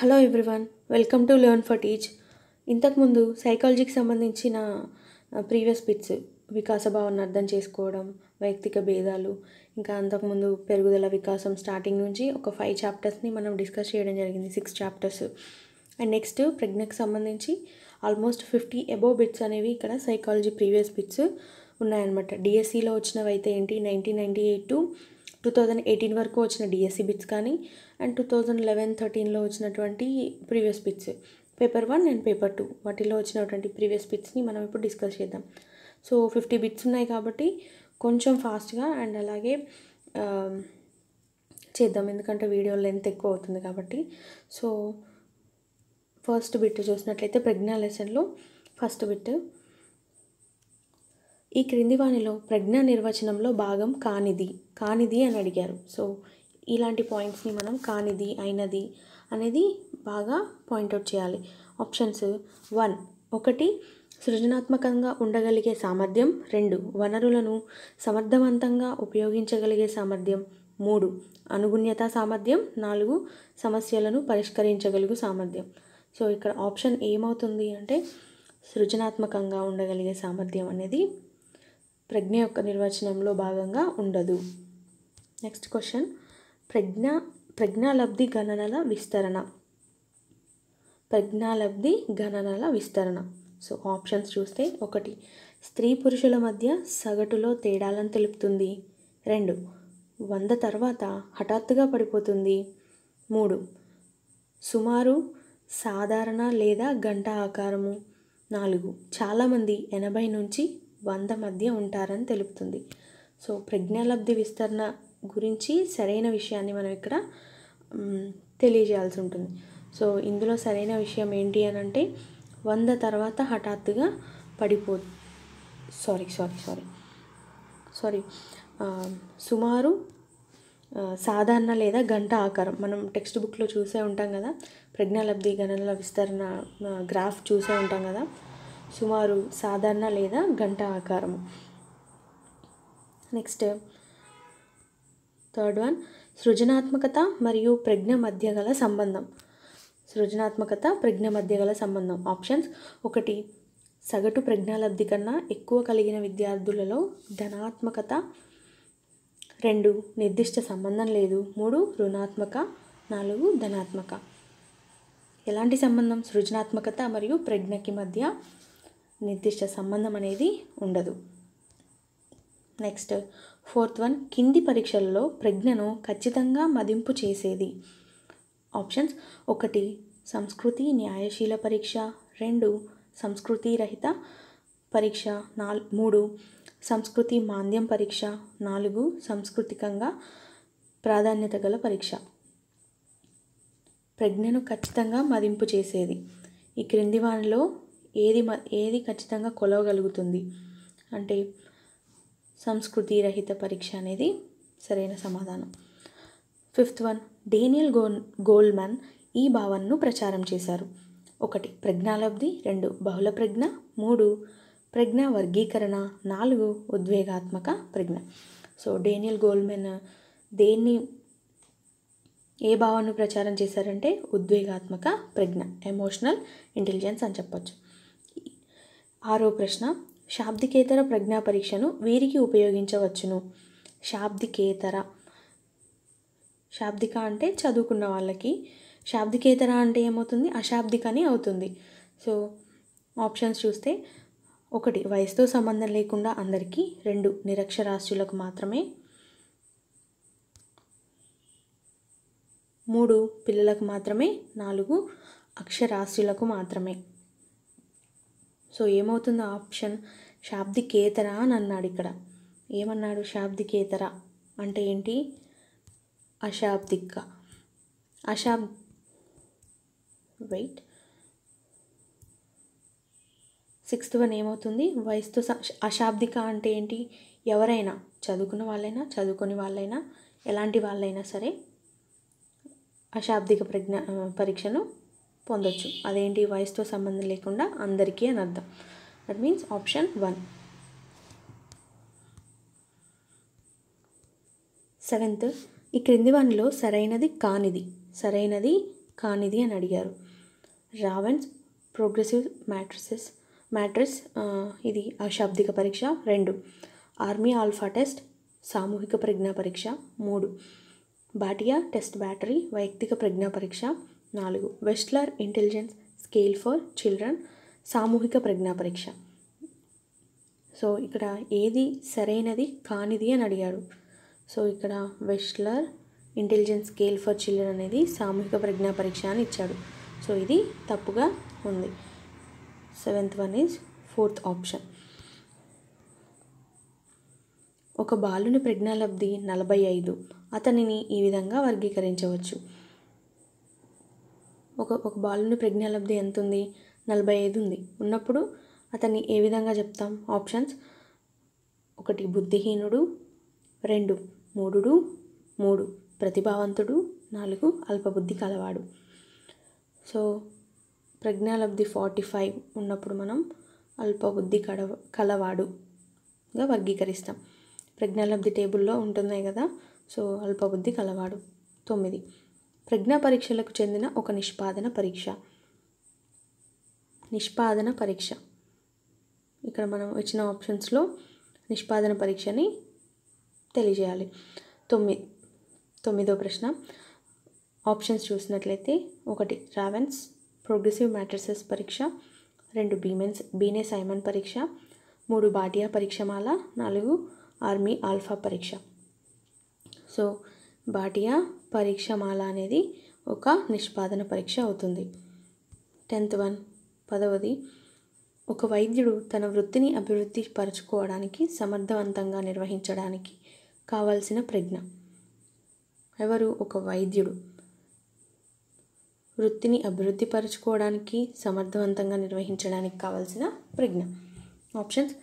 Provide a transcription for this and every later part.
hello everyone welcome to learn for teach ఇంతకుముందు సైకాలజీకి సంబంధించిన ప్రీవియస్ బిట్స్ వికాస భావాన్ని అర్థం చేసుకోవడం వైయక్తిక భేదాలు ఇంకా అంతకుముందు పెరుగుదల వికాసం స్టార్టింగ్ నుంచి ఒక ఫైవ్ చాప్టర్స్ని మనం డిస్కస్ చేయడం జరిగింది సిక్స్ చాప్టర్స్ అండ్ నెక్స్ట్ ప్రజ్ఞకు సంబంధించి ఆల్మోస్ట్ ఫిఫ్టీ అబోవ్ బిట్స్ అనేవి ఇక్కడ సైకాలజీ ప్రీవియస్ బిట్స్ ఉన్నాయన్నమాట డిఎస్సిలో e వచ్చినవి అయితే ఏంటి nineteen ninety eight to two thousand eighteen వరకు వచ్చిన డిఎస్సి బిట్స్ e కానీ అండ్ టూ థౌజండ్ లెవెన్ థర్టీన్లో వచ్చినటువంటి ప్రీవియస్ పిచ్ paper one and paper two వాటిలో వచ్చినటువంటి ప్రీవియస్ పిచ్ని మనం ఇప్పుడు డిస్కస్ చేద్దాం సో ఫిఫ్టీ బిట్స్ ఉన్నాయి కాబట్టి కొంచెం ఫాస్ట్గా అండ్ అలాగే చేద్దాం ఎందుకంటే వీడియో లెంత్ ఎక్కువ అవుతుంది కాబట్టి సో ఫస్ట్ బిట్ చూసినట్లయితే ప్రజ్ఞా లెసన్లో ఫస్ట్ బిట్ ఈ క్రింది వాణిలో ప్రజ్ఞా నిర్వచనంలో భాగం కానిది కానిది అని అడిగారు సో ఇలాంటి పాయింట్స్ని మనం కానిది అయినది అనేది బాగా పాయింట్అవుట్ చేయాలి ఆప్షన్స్ వన్ ఒకటి సృజనాత్మకంగా ఉండగలిగే సామర్థ్యం రెండు వనరులను సమర్థవంతంగా ఉపయోగించగలిగే సామర్థ్యం మూడు అనుగుణ్యత సామర్థ్యం నాలుగు సమస్యలను పరిష్కరించగలుగు సామర్థ్యం సో ఇక్కడ ఆప్షన్ ఏమవుతుంది అంటే సృజనాత్మకంగా ఉండగలిగే సామర్థ్యం అనేది ప్రజ్ఞ యొక్క నిర్వచనంలో భాగంగా ఉండదు నెక్స్ట్ క్వశ్చన్ ప్రజ్ఞా ప్రజ్ఞాలబ్ధి గణనల విస్తరణ ప్రజ్ఞాలబ్ధి గణనల విస్తరణ సో ఆప్షన్స్ చూస్తే ఒకటి స్త్రీ పురుషుల మధ్య సగటులో తేడాలను తెలుపుతుంది రెండు వంద తర్వాత హఠాత్తుగా పడిపోతుంది మూడు సుమారు సాధారణ లేదా గంట ఆకారము నాలుగు చాలామంది ఎనభై నుంచి వంద మధ్య ఉంటారని తెలుపుతుంది సో ప్రజ్ఞాలబ్ధి విస్తరణ గురించి సరైన విషయాన్ని మనం ఇక్కడ తెలియజేయాల్సి ఉంటుంది సో ఇందులో సరైన విషయం ఏంటి అని అంటే వంద తర్వాత హఠాత్తుగా పడిపో సారీ సారీ సారీ సారీ సుమారు సాధారణ లేదా గంట ఆకారం మనం టెక్స్ట్ బుక్లో చూసే ఉంటాం కదా ప్రజ్ఞాలబ్ధి గణనల విస్తరణ గ్రాఫ్ చూసే ఉంటాం కదా సుమారు సాధారణ లేదా గంట ఆకారము నెక్స్ట్ థర్డ్ వన్ సృజనాత్మకత మరియు ప్రజ్ఞ మధ్య గల సంబంధం సృజనాత్మకత ప్రజ్ఞ మధ్య గల సంబంధం ఆప్షన్స్ ఒకటి సగటు ప్రజ్ఞాలబ్ధి కన్నా ఎక్కువ కలిగిన విద్యార్థులలో ధనాత్మకత రెండు నిర్దిష్ట సంబంధం లేదు మూడు రుణాత్మక నాలుగు ధనాత్మక ఎలాంటి సంబంధం సృజనాత్మకత మరియు ప్రజ్ఞకి మధ్య నిర్దిష్ట సంబంధం అనేది ఉండదు నెక్స్ట్ ఫోర్త్ వన్ కింది పరీక్షల్లో ప్రజ్ఞను ఖచ్చితంగా మదింపు చేసేది ఆప్షన్స్ ఒకటి సంస్కృతి న్యాయశీల పరీక్ష రెండు సంస్కృతి రహిత పరీక్ష నాలు మూడు సంస్కృతి మాంద్యం పరీక్ష నాలుగు సాంస్కృతికంగా ప్రాధాన్యత గల పరీక్ష ప్రజ్ఞను ఖచ్చితంగా మదింపు చేసేది ఈ క్రింది వానిలో ఏది ఏది ఖచ్చితంగా కొలవగలుగుతుంది అంటే సంస్కృతి రహిత పరీక్ష అనేది సరైన సమాధానం ఫిఫ్త్ వన్ డేనియల్ గోల్ గోల్డ్మ్యాన్ ఈ భావనను ప్రచారం చేశారు ఒకటి ప్రజ్ఞాలబ్ధి రెండు బహుళ ప్రజ్ఞ మూడు ప్రజ్ఞ వర్గీకరణ నాలుగు ఉద్వేగాత్మక ప్రజ్ఞ సో డేనియల్ గోల్మెన్ దేన్ని ఏ భావాన్ని ప్రచారం చేశారంటే ఉద్వేగాత్మక ప్రజ్ఞ ఎమోషనల్ ఇంటెలిజెన్స్ అని చెప్పచ్చు ఆరో ప్రశ్న శాబ్దికేతర ప్రజ్ఞా పరీక్షను వీరికి ఉపయోగించవచ్చును శాబ్దికేతర శాబ్దిక అంటే చదువుకున్న వాళ్ళకి శాబ్దికేతర అంటే ఏమవుతుంది అశాబ్దిక అని అవుతుంది సో ఆప్షన్స్ చూస్తే ఒకటి వయసుతో సంబంధం లేకుండా అందరికీ రెండు నిరక్షరాస్యులకు మాత్రమే మూడు పిల్లలకు మాత్రమే నాలుగు అక్షరాస్యులకు మాత్రమే సో ఏమవుతుందో ఆప్షన్ శాబ్దికేతర అని అన్నాడు ఇక్కడ ఏమన్నాడు శాబ్దికేతర అంటే ఏంటి అశాబ్దిక అశాబ్ వెయిట్ సిక్స్త్ వన్ ఏమవుతుంది వయస్సు అశాబ్దిక అంటే ఏంటి ఎవరైనా చదువుకున్న వాళ్ళైనా చదువుకుని వాళ్ళైనా ఎలాంటి వాళ్ళైనా సరే అశాబ్దిక ప్రజ్ఞ పరీక్షను పొందొచ్చు అదేంటి వయసుతో సంబంధం లేకుండా అందరికీ అని అర్థం that means option one seventh ఈ క్రింది వన్లో సరైనది కానిది సరైనది కానిది అని అడిగారు రావెన్స్ ప్రోగ్రెసివ్ మ్యాట్రిసెస్ మ్యాట్రిస్ ఇది అశాబ్దిక పరీక్ష రెండు ఆర్మీ ఆల్ఫా టెస్ట్ సామూహిక ప్రజ్ఞా పరీక్ష మూడు బాటియా టెస్ట్ బ్యాటరీ వైయక్తిక ప్రజ్ఞా పరీక్ష నాలుగు Wechsler intelligence scale for children సామూహిక పరీక్ష సో ఇక్కడ ఏది సరైనది కానిది అని అడిగాడు సో ఇక్కడ Wechsler intelligence scale for children అనేది సామూహిక ప్రజ్ఞా పరీక్ష అని ఇచ్చాడు సో ఇది తప్పుగా ఉంది seventh one is fourth option ఒక బాలుని ప్రజ్ఞాలబ్ధి నలభై ఐదు అతనిని ఈ విధంగా వర్గీకరించవచ్చు ఒక ఒక బాలుని ప్రజ్ఞాలబ్ధి ఎంత ఉంది నలభై ఐదు ఉంది ఉన్నప్పుడు అతన్ని ఏ విధంగా చెప్తాం ఆప్షన్స్ ఒకటి బుద్ధిహీనుడు రెండు మూడుడు మూడు ప్రతిభావంతుడు నాలుగు అల్పబుద్ధి కలవాడు సో ప్రజ్ఞాలబ్ధి ఫార్టీ ఫైవ్ ఉన్నప్పుడు మనం అల్పబుద్ధి కడవ కలవాడుగా వర్గీకరిస్తాం ప్రజ్ఞాలబ్ధి టేబుల్లో ఉంటున్నాయి కదా సో అల్పబుద్ధి కలవాడు తొమ్మిది ప్రజ్ఞా పరీక్షలకు చెందిన ఒక నిష్పాదన పరీక్ష నిష్పాదన పరీక్ష ఇక్కడ మనం వచ్చిన ఆప్షన్స్లో నిష్పాదన పరీక్షని తెలియజేయాలి తొమ్మిది తొమ్మిదో ప్రశ్న ఆప్షన్స్ చూసినట్లయితే ఒకటి రావెన్స్ ప్రోగ్రెసివ్ మ్యాట్రిసెస్ పరీక్ష రెండు బీమెన్స్ బీనే సైమన్ పరీక్ష మూడు బాటియా పరీక్షమాల నాలుగు ఆర్మీ ఆల్ఫా పరీక్ష సో బాటియా పరీక్షమాల అనేది ఒక నిష్పాదన పరీక్ష అవుతుంది టెన్త్ వన్ పదవది ఒక వైద్యుడు తన వృత్తిని అభివృద్ధి పరచుకోవడానికి సమర్థవంతంగా నిర్వహించడానికి కావాల్సిన ప్రజ్ఞ ఎవరు ఒక వైద్యుడు వృత్తిని అభివృద్ధి పరచుకోవడానికి సమర్థవంతంగా నిర్వహించడానికి కావాల్సిన ప్రజ్ఞ ఆప్షన్స్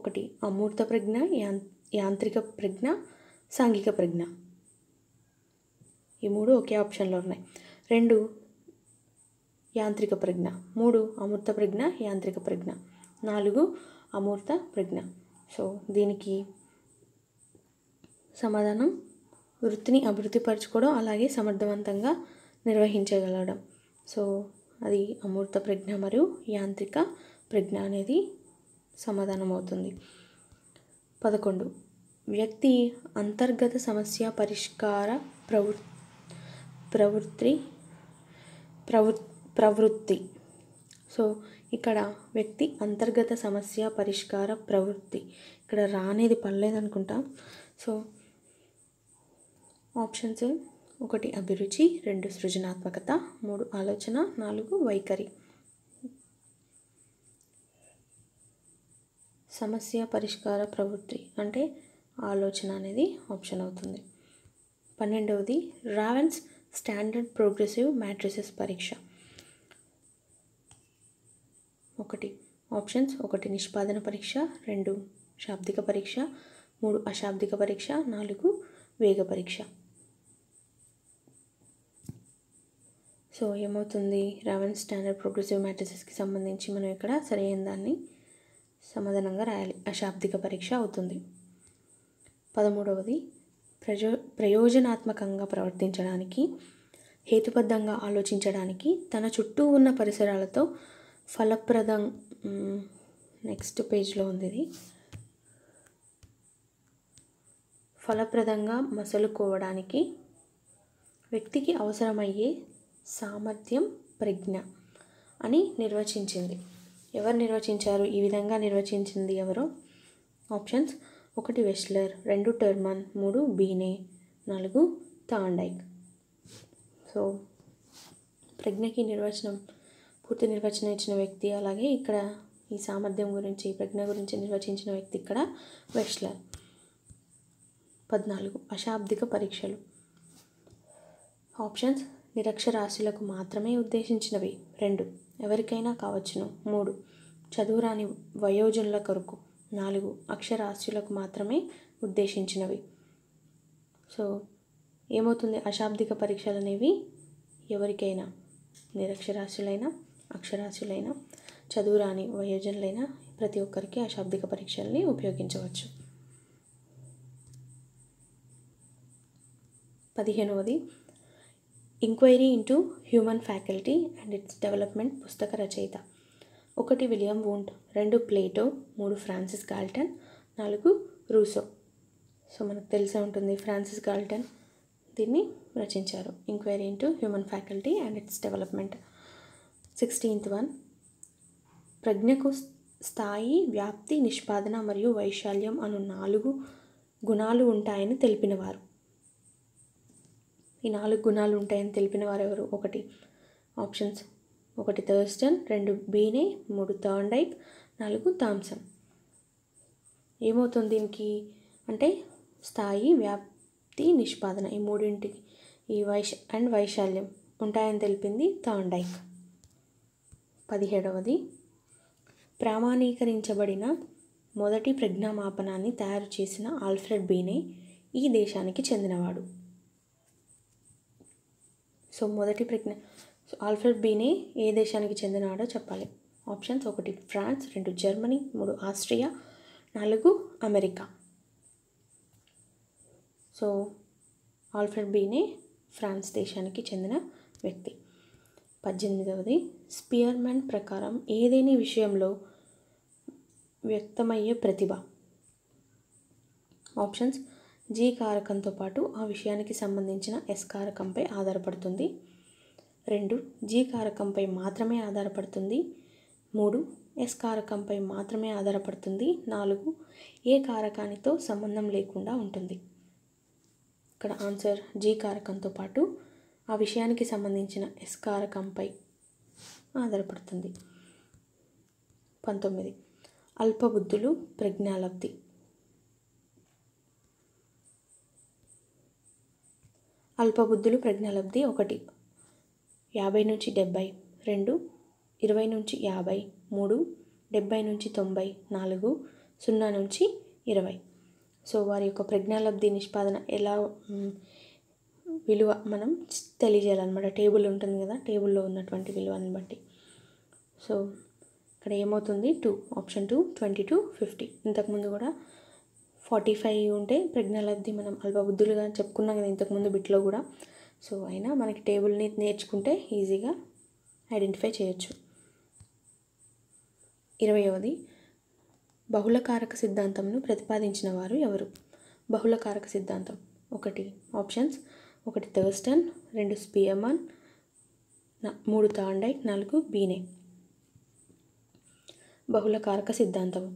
ఒకటి అమూర్త ప్రజ్ఞ యాంత్రిక ప్రజ్ఞ సాంఘిక ప్రజ్ఞ ఈ మూడు ఒకే ఆప్షన్లో ఉన్నాయి రెండు యాంత్రిక ప్రజ్ఞ మూడు అమూర్త ప్రజ్ఞ యాంత్రిక ప్రజ్ఞ నాలుగు అమూర్త ప్రజ్ఞ సో దీనికి సమాధానం వృత్తిని అభివృద్ధి పరచుకోవడం అలాగే సమర్థవంతంగా నిర్వహించగలడం సో అది అమూర్త ప్రజ్ఞ మరియు యాంత్రిక ప్రజ్ఞ అనేది సమాధానం అవుతుంది పదకొండు వ్యక్తి అంతర్గత సమస్య పరిష్కార ప్రవృ ప్రవృత్తి ప్రవృత్ ప్రవృత్తి సో ఇక్కడ వ్యక్తి అంతర్గత సమస్య పరిష్కార ప్రవృత్తి ఇక్కడ రానేది పర్లేదనుకుంటా సో ఆప్షన్స్ ఒకటి అభిరుచి రెండు సృజనాత్మకత మూడు ఆలోచన నాలుగు వైఖరి సమస్య పరిష్కార ప్రవృత్తి అంటే ఆలోచన అనేది ఆప్షన్ అవుతుంది పన్నెండవది రావెన్స్ స్టాండర్డ్ ప్రోగ్రెసివ్ మ్యాట్రిసెస్ పరీక్ష ఒకటి ఆప్షన్స్ ఒకటి నిష్పాదన పరీక్ష రెండు శాబ్దిక పరీక్ష మూడు అశాబ్దిక పరీక్ష నాలుగు వేగ పరీక్ష సో ఏమవుతుంది రెవెన్ స్టాండర్డ్ ప్రోగ్రెసివ్ మ్యాట్రిసెస్కి సంబంధించి మనం ఇక్కడ సరైన దాన్ని సమాధానంగా రాయాలి అశాబ్దిక పరీక్ష అవుతుంది పదమూడవది ప్రజో ప్రయోజనాత్మకంగా ప్రవర్తించడానికి హేతుబద్ధంగా ఆలోచించడానికి తన చుట్టూ ఉన్న పరిసరాలతో ఫలప్రదం నెక్స్ట్ పేజ్లో ఉంది ఇది ఫలప్రదంగా మసలుకోవడానికి వ్యక్తికి అవసరమయ్యే సామర్థ్యం ప్రజ్ఞ అని నిర్వచించింది ఎవరు నిర్వచించారు ఈ విధంగా నిర్వచించింది ఎవరు ఆప్షన్స్ ఒకటి వెస్లర్ రెండు టర్మన్ మూడు బీనే నాలుగు తాండైక్ సో ప్రజ్ఞకి నిర్వచనం పూర్తి నిర్వచనం ఇచ్చిన వ్యక్తి అలాగే ఇక్కడ ఈ సామర్థ్యం గురించి ప్రజ్ఞ గురించి నిర్వచించిన వ్యక్తి ఇక్కడ వెక్స్లర్ పద్నాలుగు అశాబ్దిక పరీక్షలు ఆప్షన్స్ నిరక్షరాస్యులకు మాత్రమే ఉద్దేశించినవి రెండు ఎవరికైనా కావచ్చును మూడు చదువురాని వయోజనుల కొరకు నాలుగు అక్షరాస్యులకు మాత్రమే ఉద్దేశించినవి సో ఏమవుతుంది అశాబ్దిక పరీక్షలు అనేవి ఎవరికైనా నిరక్షరాస్యులైనా అక్షరాస్యులైన చదువురాని వయోజనులైన ప్రతి ఒక్కరికి ఆ శాబ్దిక పరీక్షల్ని ఉపయోగించవచ్చు పదిహేనవది inquiry into human faculty and its development పుస్తక రచయిత ఒకటి విలియం వూంట్ రెండు ప్లేటో మూడు ఫ్రాన్సిస్ గాల్టన్ నాలుగు రూసో సో మనకు తెలిసే ఉంటుంది ఫ్రాన్సిస్ గాల్టన్ దీన్ని రచించారు enquiry into human faculty and its development sixteenth one ప్రజ్ఞకు స్థాయి వ్యాప్తి నిష్పాదన మరియు వైశాల్యం అను నాలుగు గుణాలు ఉంటాయని తెలిపినవారు ఈ నాలుగు గుణాలు ఉంటాయని తెలిపిన వారు ఎవరు ఒకటి ఆప్షన్స్ ఒకటి థర్స్టన్ రెండు బీనే మూడు థర్న్డైక్ నాలుగు థామ్సన్ ఏమవుతుంది దీనికి అంటే స్థాయి వ్యాప్తి నిష్పాదన ఈ మూడింటికి ఈ వైశ అండ్ వైశాల్యం ఉంటాయని తెలిపింది థర్న్డైక్ పదిహేడవది ప్రామాణీకరించబడిన మొదటి ప్రజ్ఞామాపనాన్ని తయారు చేసిన ఆల్ఫ్రెడ్ బీనే ఈ దేశానికి చెందినవాడు సో మొదటి ప్రజ్ఞ ఆల్ఫ్రెడ్ బీనే ఏ దేశానికి చెందినవాడో చెప్పాలి ఆప్షన్స్ ఒకటి ఫ్రాన్స్ రెండు జర్మనీ మూడు ఆస్ట్రియా నాలుగు America so Alfred Binet France దేశానికి చెందిన వ్యక్తి పద్దెనిమిదవది స్పియర్మెన్ ప్రకారం ఏదేని విషయంలో వ్యక్తమయ్యే ప్రతిభ ఆప్షన్స్ జీ కారకంతో పాటు ఆ విషయానికి సంబంధించిన ఎస్ కారకంపై ఆధారపడుతుంది రెండు జీ కారకంపై మాత్రమే ఆధారపడుతుంది మూడు ఎస్ కారకంపై మాత్రమే ఆధారపడుతుంది నాలుగు ఏ కారకానితో సంబంధం లేకుండా ఉంటుంది ఇక్కడ ఆన్సర్ జీ కారకంతో పాటు ఆ విషయానికి సంబంధించిన ఎస్కారకంపై ఆధారపడుతుంది పంతొమ్మిది అల్పబుద్ధులు ప్రజ్ఞాలబ్ధి అల్పబుద్ధులు ప్రజ్ఞాలబ్ధి ఒకటి యాభై నుంచి డెబ్భై రెండు ఇరవై నుంచి యాభై మూడు డెబ్భై నుంచి తొంభై నాలుగు సున్నా నుంచి ఇరవై సో వారి యొక్క ప్రజ్ఞాలబ్ధి నిష్పాదన ఎలా విలువ మనం తెలియజేయాలన్నమాట టేబుల్ ఉంటుంది కదా టేబుల్లో ఉన్నటువంటి విలువని బట్టి సో ఇక్కడ ఏమవుతుంది two option two twenty two fifty ఇంతకుముందు కూడా ఫార్టీ ఫైవ్ ఉంటే ప్రజ్ఞాలబ్ధి మనం అల్పబుద్ధులుగా చెప్పుకున్నాం కదా ఇంతకుముందు బిట్లో కూడా సో అయినా మనకి టేబుల్ని నేర్చుకుంటే ఈజీగా ఐడెంటిఫై చేయొచ్చు ఇరవయవది బహుళకారక సిద్ధాంతంను ప్రతిపాదించిన వారు ఎవరు బహుళకారక సిద్ధాంతం ఒకటి ఆప్షన్స్ ఒకటి థర్స్టన్ రెండు స్పియమన్ మూడు థాండైట్ నాలుగు బీనే బహుళ కారక సిద్ధాంతం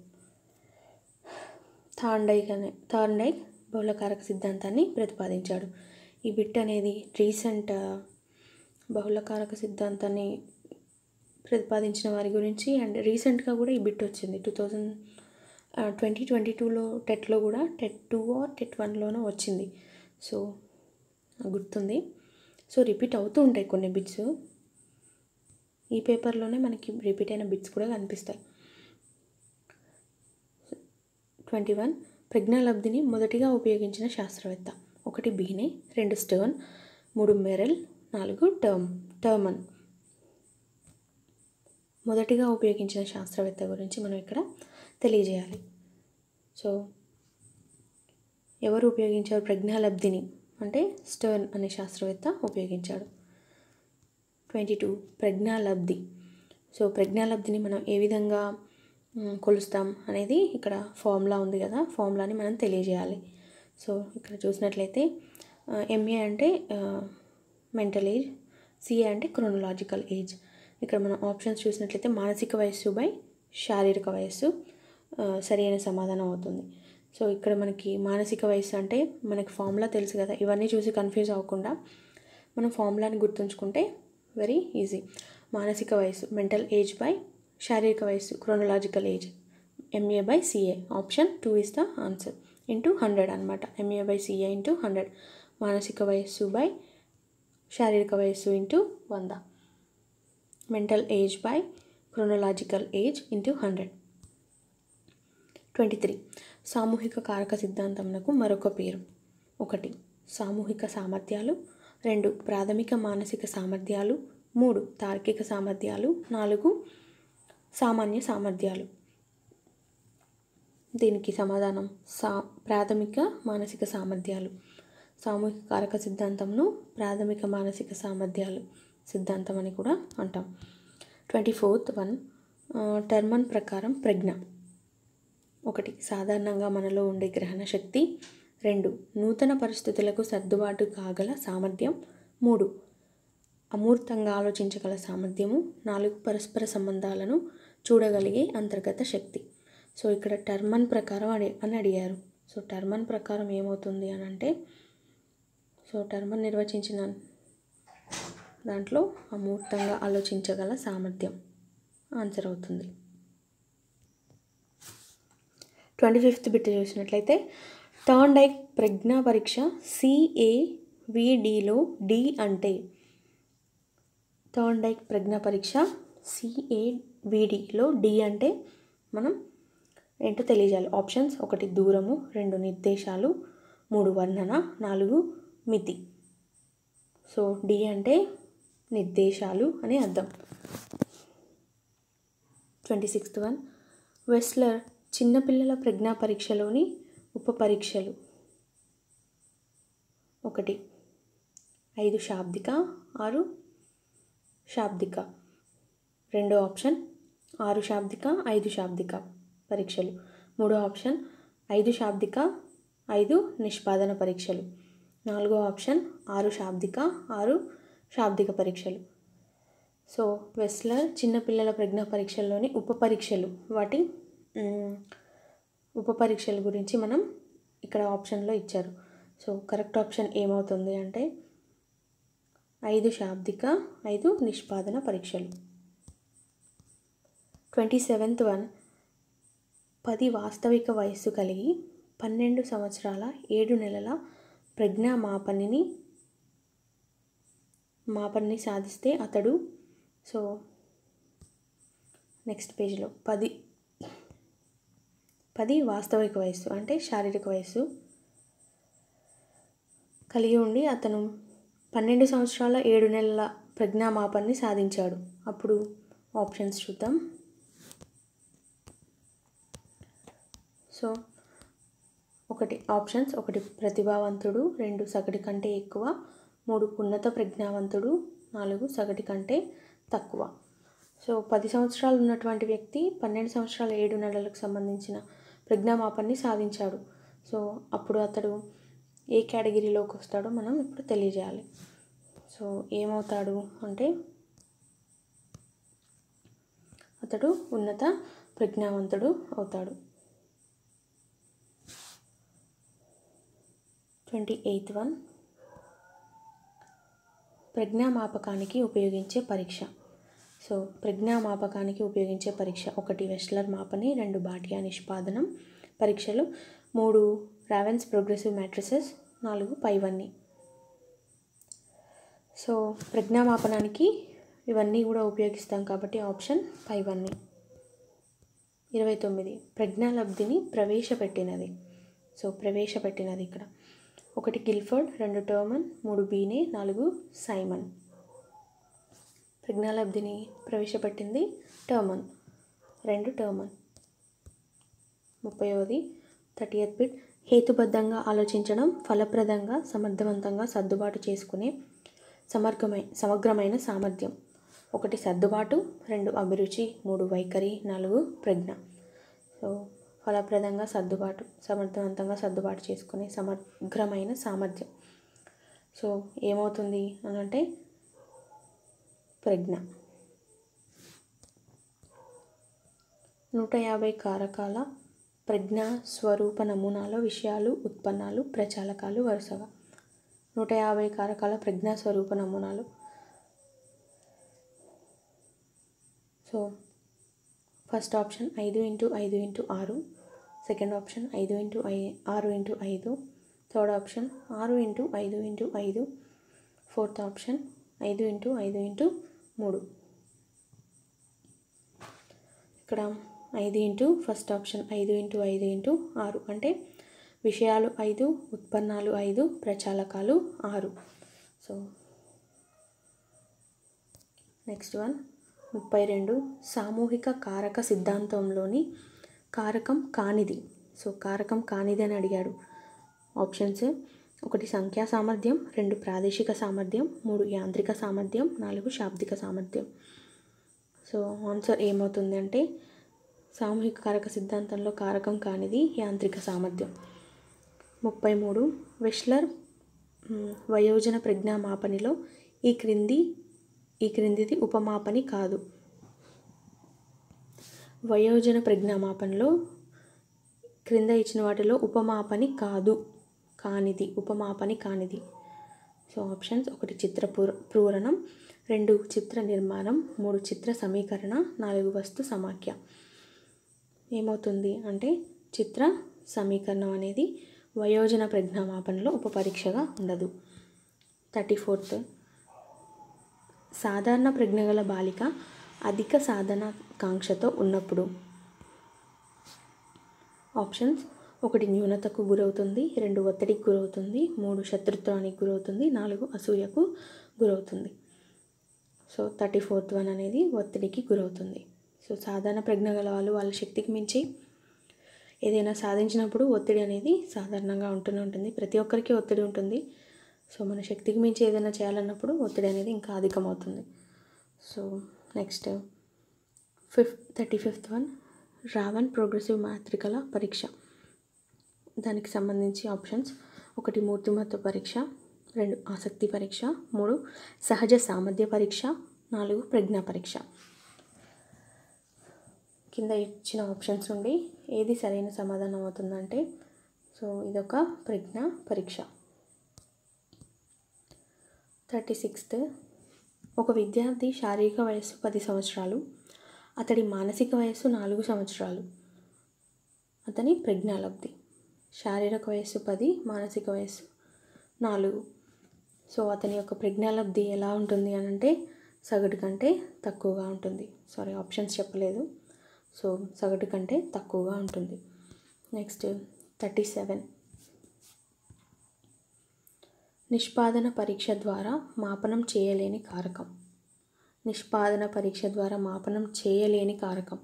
థాండైక్ అనే థాండైక్ బహుళ కారక సిద్ధాంతాన్ని ప్రతిపాదించాడు ఈ బిట్ అనేది రీసెంట్ బహుళ కారక సిద్ధాంతాన్ని ప్రతిపాదించిన వారి గురించి అండ్ రీసెంట్గా కూడా ఈ బిట్ వచ్చింది టూ థౌజండ్ ట్వంటీ ట్వంటీ టూలో టెట్లో కూడా టెట్ టూ ఆర్ టెట్ వన్లోనూ వచ్చింది సో గుర్తుంది సో రిపీట్ అవుతూ ఉంటాయి కొన్ని బిట్స్ ఈ పేపర్లోనే మనకి రిపీట్ అయిన బిట్స్ కూడా కనిపిస్తాయి ట్వంటీ వన్ ప్రజ్ఞాలబ్ధిని మొదటిగా ఉపయోగించిన శాస్త్రవేత్త ఒకటి బీనే రెండు స్టోన్ మూడు మెరల్ నాలుగు టర్మ్ టర్మన్ మొదటిగా ఉపయోగించిన శాస్త్రవేత్త గురించి మనం ఇక్కడ తెలియజేయాలి సో ఎవరు ఉపయోగించారు ప్రజ్ఞాలబ్ధిని అంటే స్టర్న్ అనే శాస్త్రవేత్త ఉపయోగించాడు ట్వంటీ టూ ప్రజ్ఞాలబ్ధి సో ప్రజ్ఞాలబ్ధిని మనం ఏ విధంగా కొలుస్తాం అనేది ఇక్కడ ఫార్ములా ఉంది కదా ఫార్ములాని మనం తెలియజేయాలి సో ఇక్కడ చూసినట్లయితే ఎంఏ అంటే మెంటల్ ఏజ్ సిఏ అంటే క్రోనలాజికల్ ఏజ్ ఇక్కడ మనం ఆప్షన్స్ చూసినట్లయితే మానసిక వయస్సు బై శారీరక వయస్సు సరైన సమాధానం అవుతుంది సో ఇక్కడ మనకి మానసిక వయస్సు అంటే మనకి ఫార్ములా తెలుసు కదా ఇవన్నీ చూసి కన్ఫ్యూజ్ అవ్వకుండా మనం ఫార్ములాని గుర్తుంచుకుంటే వెరీ ఈజీ మానసిక వయసు మెంటల్ ఏజ్ బై శారీరక వయసు chronological age MA by CA option two is the answer into hundred అనమాట MA by CA into hundred మానసిక వయస్సు బై శారీరక వయస్సు ఇంటూ వంద mental age by chronological age into hundred twenty three సామూహిక కారక సిద్ధాంతంకు మరొక పేరు ఒకటి సామూహిక సామర్థ్యాలు రెండు ప్రాథమిక మానసిక సామర్థ్యాలు మూడు తార్కిక సామర్థ్యాలు నాలుగు సామాన్య సామర్థ్యాలు దీనికి సమాధానం సా ప్రాథమిక మానసిక సామర్థ్యాలు సామూహిక కారక సిద్ధాంతంను ప్రాథమిక మానసిక సామర్థ్యాలు సిద్ధాంతం అని కూడా అంటాం ట్వంటీ ఫోర్త్ వన్ టర్మన్ ప్రకారం ప్రజ్ఞ ఒకటి సాధారణంగా మనలో ఉండే గ్రహణ శక్తి రెండు నూతన పరిస్థితులకు సర్దుబాటు కాగల సామర్థ్యం మూడు అమూర్తంగా ఆలోచించగల సామర్థ్యము నాలుగు పరస్పర సంబంధాలను చూడగలిగే అంతర్గత శక్తి సో ఇక్కడ టర్మన్ ప్రకారం అని అని అడిగారు సో టర్మన్ ప్రకారం ఏమవుతుంది అని అంటే సో టర్మన్ నిర్వచించిన దాంట్లో అమూర్తంగా ఆలోచించగల సామర్థ్యం ఆన్సర్ అవుతుంది ట్వంటీ ఫిఫ్త్ బిట్ చూసినట్లయితే డైక్ ప్రజ్ఞా పరీక్ష సిఏవిడిలో డి అంటే డైక్ ప్రజ్ఞా పరీక్ష సిఏవిడిలో డి అంటే మనం ఏంటో తెలియజేయాలి ఆప్షన్స్ ఒకటి దూరము రెండు నిర్దేశాలు మూడు వర్ణన నాలుగు మితి సో డి అంటే నిర్దేశాలు అని అర్థం ట్వంటీ సిక్స్త్ వన్ వెస్లర్ చిన్నపిల్లల ప్రజ్ఞా పరీక్షలోని ఉప పరీక్షలు ఒకటి ఐదు శాబ్దిక ఆరు శాబ్దిక రెండో ఆప్షన్ ఆరు శాబ్దిక ఐదు శాబ్దిక పరీక్షలు మూడో ఆప్షన్ ఐదు శాబ్దిక ఐదు నిష్పాదన పరీక్షలు నాలుగో ఆప్షన్ ఆరు శాబ్దిక ఆరు శాబ్దిక పరీక్షలు సో వెస్లర్ చిన్నపిల్లల ప్రజ్ఞా పరీక్షల్లోని ఉప పరీక్షలు వాటి ఉప పరీక్షల గురించి మనం ఇక్కడ ఆప్షన్లో ఇచ్చారు సో కరెక్ట్ ఆప్షన్ ఏమవుతుంది అంటే ఐదు శాబ్దిక ఐదు నిష్పాదన పరీక్షలు ట్వంటీ సెవెంత్ వన్ పది వాస్తవిక వయస్సు కలిగి పన్నెండు సంవత్సరాల ఏడు నెలల ప్రజ్ఞా మాపనిని మాపని సాధిస్తే అతడు సో నెక్స్ట్ పేజ్లో పది పది వాస్తవిక వయస్సు అంటే శారీరక వయస్సు కలిగి ఉండి అతను పన్నెండు సంవత్సరాల ఏడు నెలల ప్రజ్ఞామాపాన్ని సాధించాడు అప్పుడు ఆప్షన్స్ చూద్దాం సో ఒకటి ఆప్షన్స్ ఒకటి ప్రతిభావంతుడు రెండు సగటు కంటే ఎక్కువ మూడు ఉన్నత ప్రజ్ఞావంతుడు నాలుగు సగటు కంటే తక్కువ సో పది సంవత్సరాలు ఉన్నటువంటి వ్యక్తి పన్నెండు సంవత్సరాల ఏడు నెలలకు సంబంధించిన ప్రజ్ఞామాపన్ని సాధించాడు సో అప్పుడు అతడు ఏ కేటగిరీలోకి వస్తాడో మనం ఇప్పుడు తెలియజేయాలి సో ఏమవుతాడు అంటే అతడు ఉన్నత ప్రజ్ఞావంతుడు అవుతాడు ట్వంటీ ఎయిత్ వన్ ప్రజ్ఞామాపకానికి ఉపయోగించే పరీక్ష సో ప్రజ్ఞా మాపకానికి ఉపయోగించే పరీక్ష ఒకటి వెస్లర్ మాపని రెండు బాటియా నిష్పాదనం పరీక్షలు మూడు రావెన్స్ ప్రోగ్రెసివ్ మ్యాట్రిసెస్ నాలుగు పైవన్నీ సో ప్రజ్ఞా మాపనానికి ఇవన్నీ కూడా ఉపయోగిస్తాం కాబట్టి ఆప్షన్ పైవన్నీ ఇరవై తొమ్మిది ప్రజ్ఞాలబ్ధిని ప్రవేశపెట్టినది సో ప్రవేశపెట్టినది ఇక్కడ ఒకటి గిల్ఫర్డ్ రెండు టర్మన్ మూడు బీనే నాలుగు సైమన్ ప్రజ్ఞాలబ్ధిని ప్రవేశపెట్టింది టర్మన్ రెండు టర్మన్ ముప్పైవది థర్టీ ఎయిత్ బిట్ హేతుబద్ధంగా ఆలోచించడం ఫలప్రదంగా సమర్థవంతంగా సర్దుబాటు చేసుకునే సమగ్రమై సమగ్రమైన సామర్థ్యం ఒకటి సర్దుబాటు రెండు అభిరుచి మూడు వైఖరి నాలుగు ప్రజ్ఞ సో ఫలప్రదంగా సర్దుబాటు సమర్థవంతంగా సర్దుబాటు చేసుకునే సమగ్రమైన సామర్థ్యం సో ఏమవుతుంది అని అంటే ప్రజ్ఞ నూట యాభై కారకాల ప్రజ్ఞా స్వరూప నమూనాలో విషయాలు ఉత్పన్నాలు ప్రచాలకాలు వరుసగా నూట యాభై కారకాల ప్రజ్ఞా స్వరూప నమూనాలు సో ఫస్ట్ ఆప్షన్ ఐదు ఇంటూ ఐదు ఇంటూ ఆరు సెకండ్ ఆప్షన్ ఐదు ఇంటూ ఐ ఆరు ఇంటూ ఐదు థర్డ్ ఆప్షన్ ఆరు ఇంటూ ఐదు ఇంటూ ఐదు ఫోర్త్ ఆప్షన్ ఐదు ఇంటూ ఐదు ఇంటూ మూడు ఇక్కడ ఐదు ఇంటూ ఫస్ట్ ఆప్షన్ ఐదు ఇంటూ ఐదు ఇంటూ ఆరు అంటే విషయాలు ఐదు ఉత్పన్నాలు ఐదు ప్రచాలకాలు ఆరు సో నెక్స్ట్ వన్ ముప్పై రెండు సామూహిక కారక సిద్ధాంతంలోని కారకం కానిది సో కారకం కానిది అని అడిగాడు ఆప్షన్స్ ఒకటి సంఖ్యా సామర్థ్యం రెండు ప్రాదేశిక సామర్థ్యం మూడు యాంత్రిక సామర్థ్యం నాలుగు శాబ్దిక సామర్థ్యం సో ఆన్సర్ ఏమవుతుంది అంటే సామూహిక కారక సిద్ధాంతంలో కారకం కానిది యాంత్రిక సామర్థ్యం ముప్పై మూడు వెష్లర్ వయోజన ప్రజ్ఞామాపనిలో ఈ క్రింది ఈ క్రిందిది ఉపమాపని కాదు వయోజన ప్రజ్ఞామాపనలో క్రింద ఇచ్చిన వాటిలో ఉపమాపని కాదు కానిది ఉపమాపని కానిది సో ఆప్షన్స్ ఒకటి చిత్ర పూరణం రెండు చిత్ర నిర్మాణం మూడు చిత్ర సమీకరణ నాలుగు వస్తు సమాఖ్య ఏమవుతుంది అంటే చిత్ర సమీకరణం అనేది వయోజన ప్రజ్ఞామాపణలో పరీక్షగా ఉండదు థర్టీ ఫోర్త్ సాధారణ ప్రజ్ఞగల బాలిక అధిక సాధన కాంక్షతో ఉన్నప్పుడు ఆప్షన్స్ ఒకటి న్యూనతకు గురవుతుంది రెండు ఒత్తిడికి గురవుతుంది మూడు శత్రుత్వానికి గురవుతుంది నాలుగు అసూయకు గురవుతుంది సో థర్టీ ఫోర్త్ వన్ అనేది ఒత్తిడికి గురవుతుంది సో సాధారణ ప్రజ్ఞ గల వాళ్ళు వాళ్ళ శక్తికి మించి ఏదైనా సాధించినప్పుడు ఒత్తిడి అనేది సాధారణంగా ఉంటూనే ఉంటుంది ప్రతి ఒక్కరికి ఒత్తిడి ఉంటుంది సో మన శక్తికి మించి ఏదైనా చేయాలన్నప్పుడు ఒత్తిడి అనేది ఇంకా అధికమవుతుంది so next fifth thirty fifth one Raven progressive మాత్రికల పరీక్ష దానికి సంబంధించి ఆప్షన్స్ ఒకటి మూర్తిమత్వ పరీక్ష రెండు ఆసక్తి పరీక్ష మూడు సహజ సామర్థ్య పరీక్ష నాలుగు ప్రజ్ఞా పరీక్ష కింద ఇచ్చిన ఆప్షన్స్ ఉండి ఏది సరైన సమాధానం అవుతుందంటే సో ఇదొక ప్రజ్ఞా పరీక్ష థర్టీ సిక్స్త్ ఒక విద్యార్థి శారీరక వయస్సు పది సంవత్సరాలు అతడి మానసిక వయస్సు నాలుగు సంవత్సరాలు అతని ప్రజ్ఞాలబ్ధి శారీరక వయస్సు పది మానసిక వయస్సు నాలుగు సో అతని యొక్క ప్రజ్ఞాలబ్ధి ఎలా ఉంటుంది అని అంటే సగటు కంటే తక్కువగా ఉంటుంది సారీ ఆప్షన్స్ చెప్పలేదు సో సగటు కంటే తక్కువగా ఉంటుంది నెక్స్ట్ థర్టీ సెవెన్ నిష్పాదన పరీక్ష ద్వారా మాపనం చేయలేని కారకం నిష్పాదన పరీక్ష ద్వారా మాపనం చేయలేని కారకం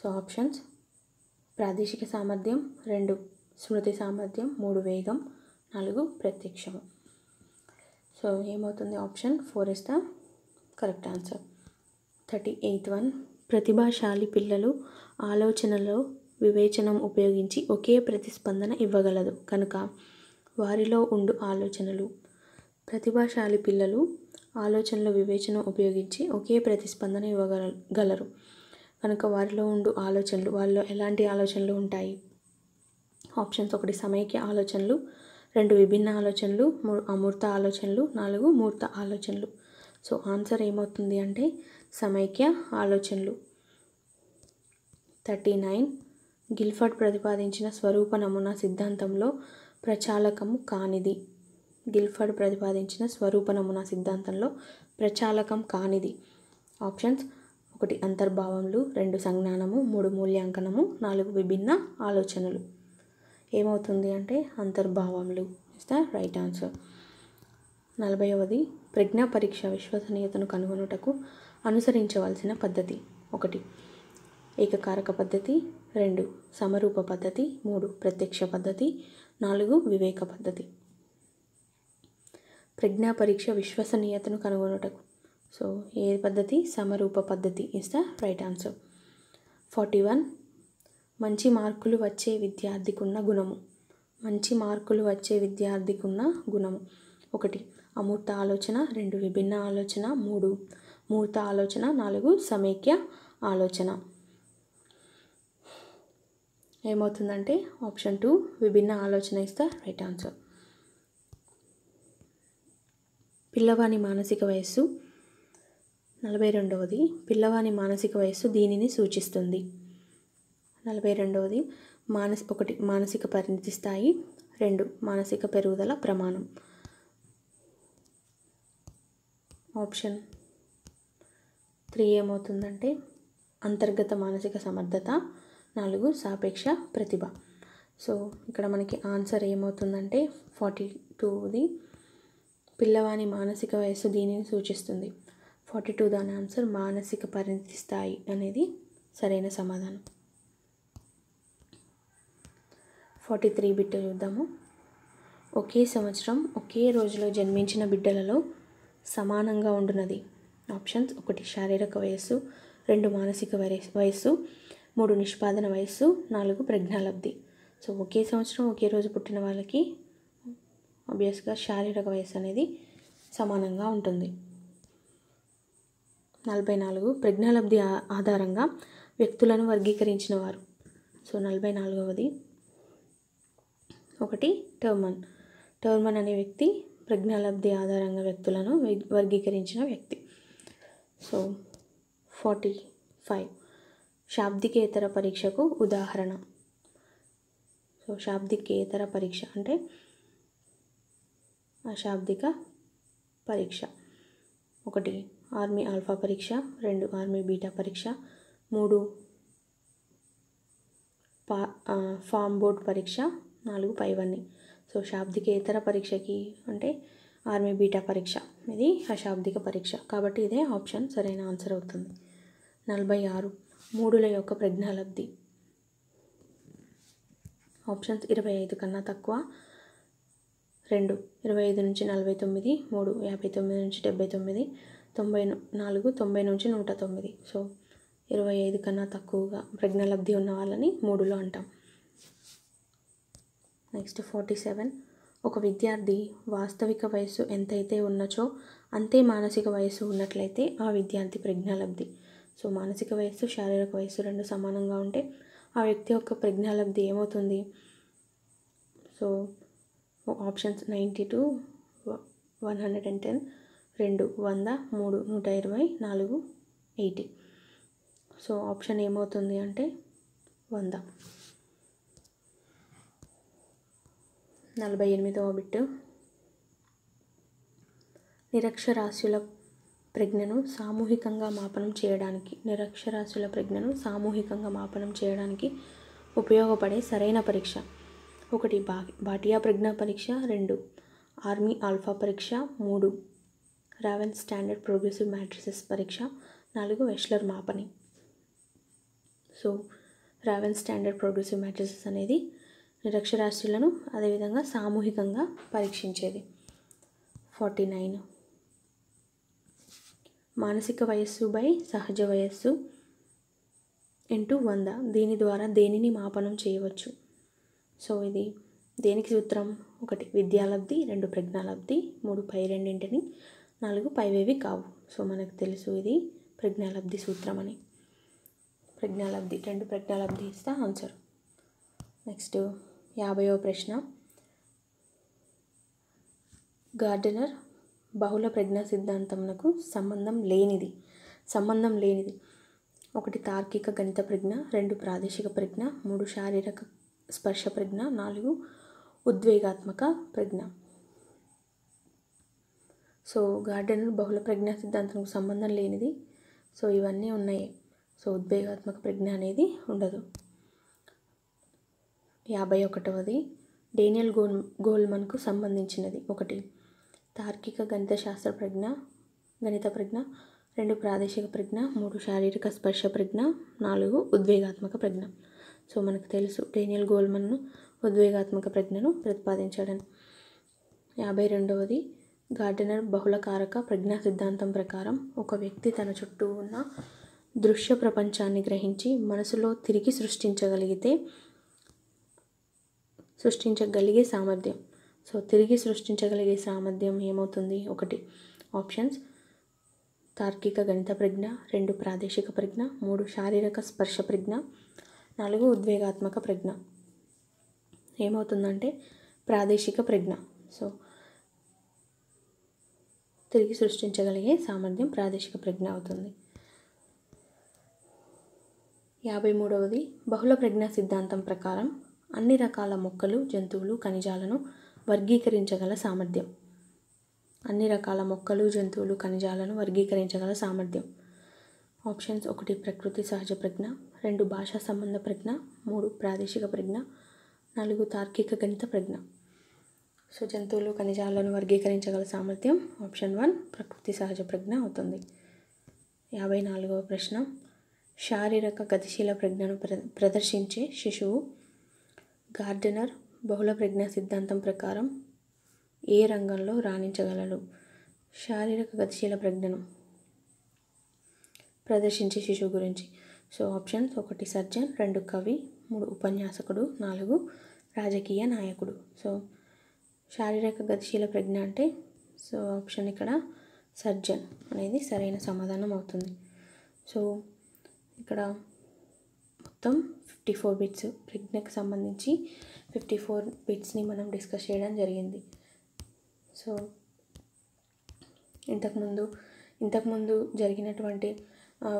సో ఆప్షన్స్ ప్రాదేశిక సామర్థ్యం రెండు స్మృతి సామర్థ్యం మూడు వేగం నాలుగు ప్రత్యక్షము సో ఏమవుతుంది option four is the correct answer thirty eight one ప్రతిభాశాలి పిల్లలు ఆలోచనలో వివేచనం ఉపయోగించి ఒకే ప్రతిస్పందన ఇవ్వగలదు కనుక వారిలో ఉండు ఆలోచనలు ప్రతిభాశాలి పిల్లలు ఆలోచనలో వివేచనం ఉపయోగించి ఒకే ప్రతిస్పందన ఇవ్వగలరు కనుక వారిలో ఉండు ఆలోచనలు వాళ్ళు ఎలాంటి ఆలోచనలు ఉంటాయి ఆప్షన్స్ ఒకటి సమైక్య ఆలోచనలు రెండు విభిన్న ఆలోచనలు అమూర్త ఆలోచనలు నాలుగు మూర్త ఆలోచనలు సో ఆన్సర్ ఏమవుతుంది అంటే సమైక్య ఆలోచనలు థర్టీ నైన్ గిల్ఫర్డ్ ప్రతిపాదించిన స్వరూప నమూనా సిద్ధాంతంలో ప్రచాలకము కానిది గిల్ఫర్డ్ ప్రతిపాదించిన స్వరూప నమూనా సిద్ధాంతంలో ప్రచాలకం కానిది ఆప్షన్స్ ఒకటి అంతర్భావములు రెండు సంజ్ఞానము మూడు మూల్యాంకనము నాలుగు విభిన్న ఆలోచనలు ఏమవుతుంది అంటే అంతర్భావములు ఇస్ ద రైట్ ఆన్సర్ నలభైవది ప్రజ్ఞా పరీక్ష విశ్వసనీయతను కనుగొనుటకు అనుసరించవలసిన పద్ధతి ఒకటి ఏకకారక పద్ధతి రెండు సమరూప పద్ధతి మూడు ప్రత్యక్ష పద్ధతి నాలుగు వివేక పద్ధతి ప్రజ్ఞా పరీక్ష విశ్వసనీయతను కనుగొనుటకు సో ఏ పద్ధతి సమరూప పద్ధతి is the right answer forty one మంచి మార్కులు వచ్చే విద్యార్థికున్న గుణము మంచి మార్కులు వచ్చే విద్యార్థికున్న గుణము ఒకటి అమూర్త ఆలోచన రెండు విభిన్న ఆలోచన మూడు మూర్త ఆలోచన నాలుగు సమైక్య ఆలోచన ఏమవుతుందంటే ఆప్షన్ టూ విభిన్న ఆలోచన ఇస్తా రైట్ ఆన్సర్ పిల్లవాని మానసిక వయస్సు నలభై రెండవది పిల్లవాని మానసిక వయస్సు దీనిని సూచిస్తుంది నలభై రెండవది మానసి ఒకటి మానసిక పరిణితి స్థాయి రెండు మానసిక పెరుగుదల ప్రమాణం ఆప్షన్ త్రీ ఏమవుతుందంటే అంతర్గత మానసిక సమర్థత నాలుగు సాపేక్ష ప్రతిభ సో ఇక్కడ మనకి ఆన్సర్ ఏమవుతుందంటే ఫార్టీ టూది పిల్లవాని మానసిక వయస్సు దీనిని సూచిస్తుంది ఫార్టీ టూ దాని ఆన్సర్ మానసిక పరిణితి స్థాయి అనేది సరైన సమాధానం ఫార్టీ త్రీ బిడ్డ చూద్దాము ఒకే సంవత్సరం ఒకే రోజులో జన్మించిన బిడ్డలలో సమానంగా ఉండున్నది ఆప్షన్స్ ఒకటి శారీరక వయస్సు రెండు మానసిక వయస్సు మూడు నిష్పాదన వయస్సు నాలుగు ప్రజ్ఞాలబ్ధి సో ఒకే సంవత్సరం ఒకే రోజు పుట్టిన వాళ్ళకి ఆబ్వియస్గా శారీరక వయస్సు అనేది సమానంగా ఉంటుంది నలభై నాలుగు ప్రజ్ఞాలబ్ధి ఆధారంగా వ్యక్తులను వర్గీకరించిన వారు సో నలభై నాలుగవది ఒకటి టర్మన్ టర్మన్ అనే వ్యక్తి ప్రజ్ఞాలబ్ధి ఆధారంగా వ్యక్తులను వర్గీకరించిన వ్యక్తి సో ఫార్టీ ఫైవ్ శాబ్దికేతర పరీక్షకు ఉదాహరణ సో శాబ్దికేతర పరీక్ష అంటే అశాబ్దిక పరీక్ష ఒకటి ఆర్మీ ఆల్ఫా పరీక్ష రెండు ఆర్మీ బీటా పరీక్ష మూడు పా ఫామ్ బోర్డ్ పరీక్ష నాలుగు పైవన్నీ సో శాబ్దికేతర పరీక్షకి అంటే ఆర్మీ బీటా పరీక్ష ఇది అశాబ్దిక పరీక్ష కాబట్టి ఇదే ఆప్షన్ సరైన ఆన్సర్ అవుతుంది నలభై ఆరు మూడుల యొక్క ప్రజ్ఞాలబ్ధి ఆప్షన్స్ ఇరవై ఐదు కన్నా తక్కువ రెండు ఇరవై ఐదు నుంచి నలభై తొమ్మిది మూడు యాభై తొమ్మిది నుంచి డెబ్బై తొమ్మిది తొంభై నాలుగు తొంభై నుంచి నూట తొమ్మిది సో ఇరవై ఐదు కన్నా తక్కువగా ప్రజ్ఞాలబ్ధి ఉన్న వాళ్ళని మూడులో అంటాం నెక్స్ట్ ఫార్టీ సెవెన్ ఒక విద్యార్థి వాస్తవిక వయస్సు ఎంతైతే ఉన్నచో అంతే మానసిక వయస్సు ఉన్నట్లయితే ఆ విద్యార్థి ప్రజ్ఞాలబ్ధి సో మానసిక వయస్సు శారీరక వయస్సు రెండు సమానంగా ఉంటే ఆ వ్యక్తి యొక్క ప్రజ్ఞాలబ్ధి ఏమవుతుంది so options ninety to one hundred and ten రెండు వంద మూడు నూట ఇరవై నాలుగు ఎయిటీ సో ఆప్షన్ ఏమవుతుంది అంటే వంద నలభై ఎనిమిదవ బిట్టు నిరక్షరాస్యుల ప్రజ్ఞను సామూహికంగా మాపనం చేయడానికి నిరక్షరాస్యుల ప్రజ్ఞను సామూహికంగా మాపనం చేయడానికి ఉపయోగపడే సరైన పరీక్ష ఒకటి బా భాటియా ప్రజ్ఞా పరీక్ష రెండు ఆర్మీ ఆల్ఫా పరీక్ష మూడు రావెన్ స్టాండర్డ్ ప్రోగ్రెసివ్ మ్యాట్రిసెస్ పరీక్ష నాలుగు వెష్లర్ మాపని so Raven standard progressive matrices అనేది నిరక్షరాస్యులను అదేవిధంగా సామూహికంగా పరీక్షించేది ఫార్టీ నైన్ మానసిక వయస్సు బై సహజ వయస్సు ఇంటూ వంద దీని ద్వారా దేనిని మాపనం చేయవచ్చు సో ఇది దేనికి సూత్రం ఒకటి విద్యాలబ్ధి రెండు ప్రజ్ఞాలబ్ధి మూడు పై రెండింటిని నాలుగు పైవేవి కావు సో మనకు తెలుసు ఇది ప్రజ్ఞాలబ్ధి సూత్రం అని ప్రజ్ఞాలబ్ధి రెండు ప్రజ్ఞాలబ్ధి ఇస్తా ఆన్సర్ నెక్స్ట్ యాభైవ ప్రశ్న గార్డెనర్ బహుళ ప్రజ్ఞా సిద్ధాంతమునకు సంబంధం లేనిది సంబంధం లేనిది ఒకటి తార్కిక గణిత ప్రజ్ఞ రెండు ప్రాదేశిక ప్రజ్ఞ మూడు శారీరక స్పర్శ ప్రజ్ఞ నాలుగు ఉద్వేగాత్మక ప్రజ్ఞ సో గార్డెనర్ బహుళ ప్రజ్ఞా సిద్ధాంతంకు సంబంధం లేనిది సో ఇవన్నీ ఉన్నాయి సో ఉద్వేగాత్మక ప్రజ్ఞ అనేది ఉండదు యాభై ఒకటవది డేనియల్ గోల్ గోల్మన్కు సంబంధించినది ఒకటి తార్కిక గణిత శాస్త్ర ప్రజ్ఞ గణిత ప్రజ్ఞ రెండు ప్రాదేశిక ప్రజ్ఞ మూడు శారీరక స్పర్శ ప్రజ్ఞ నాలుగు ఉద్వేగాత్మక ప్రజ్ఞ సో మనకు తెలుసు డేనియల్ గోల్మన్ను ఉద్వేగాత్మక ప్రజ్ఞను ప్రతిపాదించాడని యాభై రెండవది గార్డెనర్ బహుళకారక ప్రజ్ఞా సిద్ధాంతం ప్రకారం ఒక వ్యక్తి తన చుట్టూ ఉన్న దృశ్య ప్రపంచాన్ని గ్రహించి మనసులో తిరిగి సృష్టించగలిగితే సృష్టించగలిగే సామర్థ్యం సో తిరిగి సృష్టించగలిగే సామర్థ్యం ఏమవుతుంది ఒకటి ఆప్షన్స్ తార్కిక గణిత ప్రజ్ఞ రెండు ప్రాదేశిక ప్రజ్ఞ మూడు శారీరక స్పర్శ ప్రజ్ఞ నాలుగు ఉద్వేగాత్మక ప్రజ్ఞ ఏమవుతుందంటే ప్రాదేశిక ప్రజ్ఞ సో తిరిగి సృష్టించగలిగే సామర్థ్యం ప్రాదేశిక ప్రజ్ఞ అవుతుంది యాభై మూడవది బహుళ ప్రజ్ఞా సిద్ధాంతం ప్రకారం అన్ని రకాల మొక్కలు జంతువులు ఖనిజాలను వర్గీకరించగల సామర్థ్యం అన్ని రకాల మొక్కలు జంతువులు ఖనిజాలను వర్గీకరించగల సామర్థ్యం ఆప్షన్స్ ఒకటి ప్రకృతి సహజ ప్రజ్ఞ రెండు భాషా సంబంధ ప్రజ్ఞ మూడు ప్రాదేశిక ప్రజ్ఞ నాలుగు తార్కిక గణిత ప్రజ్ఞ సో జంతువులు ఖనిజాలను వర్గీకరించగల సామర్థ్యం ఆప్షన్ వన్ ప్రకృతి సహజ ప్రజ్ఞ అవుతుంది యాభై నాలుగవ ప్రశ్న శారీరక గతిశీల ప్రజ్ఞను ప్ర ప్రదర్శించే శిశువు గార్డెనర్ బహుళ ప్రజ్ఞా సిద్ధాంతం ప్రకారం ఏ రంగంలో రాణించగలడు శారీరక గతిశీల ప్రజ్ఞను ప్రదర్శించే శిశువు గురించి సో ఆప్షన్స్ ఒకటి సర్జన్ రెండు కవి మూడు ఉపన్యాసకుడు నాలుగు రాజకీయ నాయకుడు సో శారీరక గతిశీల ప్రజ్ఞ అంటే సో ఆప్షన్ ఇక్కడ సర్జన్ అనేది సరైన సమాధానం అవుతుంది సో ఇక్కడ మొత్తం ఫిఫ్టీ ఫోర్ బిట్స్ ప్రజ్ఞకు సంబంధించి ఫిఫ్టీ ఫోర్ బిట్స్ని మనం డిస్కస్ చేయడం జరిగింది సో ఇంతకుముందు ఇంతకుముందు జరిగినటువంటి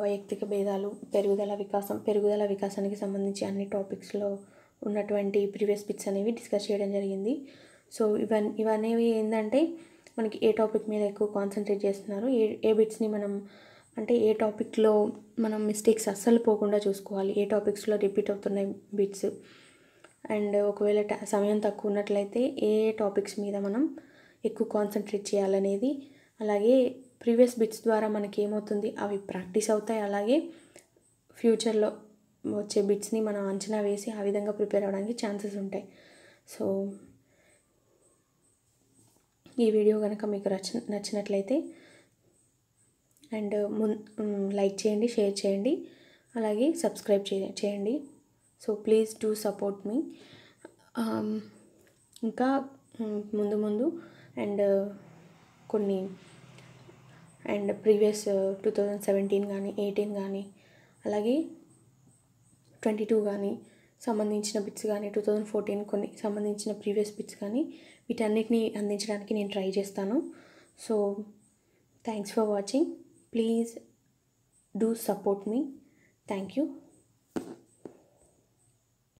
వైయక్తిక భేదాలు పెరుగుదల వికాసం పెరుగుదల వికాసానికి సంబంధించి అన్ని టాపిక్స్లో ఉన్నటువంటి ప్రీవియస్ బిట్స్ అనేవి డిస్కస్ చేయడం జరిగింది సో ఇవన్నీ ఇవనేవి ఏంటంటే మనకి ఏ టాపిక్ మీద ఎక్కువ కాన్సన్ట్రేట్ చేస్తున్నారు ఏ ఏ బిట్స్ని మనం అంటే ఏ టాపిక్లో మనం మిస్టేక్స్ అస్సలు పోకుండా చూసుకోవాలి ఏ టాపిక్స్లో రిపీట్ అవుతున్నాయి బిట్స్ అండ్ ఒకవేళ సమయం తక్కువ ఉన్నట్లయితే ఏ టాపిక్స్ మీద మనం ఎక్కువ కాన్సన్ట్రేట్ చేయాలనేది అలాగే ప్రీవియస్ బిట్స్ ద్వారా మనకి ఏమవుతుంది అవి ప్రాక్టీస్ అవుతాయి అలాగే ఫ్యూచర్లో వచ్చే బిట్స్ని మనం అంచనా వేసి ఆ విధంగా ప్రిపేర్ అవ్వడానికి ఛాన్సెస్ ఉంటాయి సో ఈ వీడియో కనుక మీకు నచ్చిన నచ్చినట్లయితే అండ్ లైక్ చేయండి షేర్ చేయండి అలాగే సబ్స్క్రైబ్ చేయండి సో ప్లీజ్ టు సపోర్ట్ మీ ఇంకా ముందు ముందు అండ్ కొన్ని and previous two thousand seventeen కానీ ఎయిటీన్ కానీ అలాగే ట్వంటీ టూ కానీ సంబంధించిన బిట్స్ కానీ టూ థౌజండ్ ఫోర్టీన్ కొన్ని సంబంధించిన ప్రీవియస్ బిట్స్ కానీ వీటన్నిటిని అందించడానికి నేను ట్రై చేస్తాను so thanks for watching please do support me thank you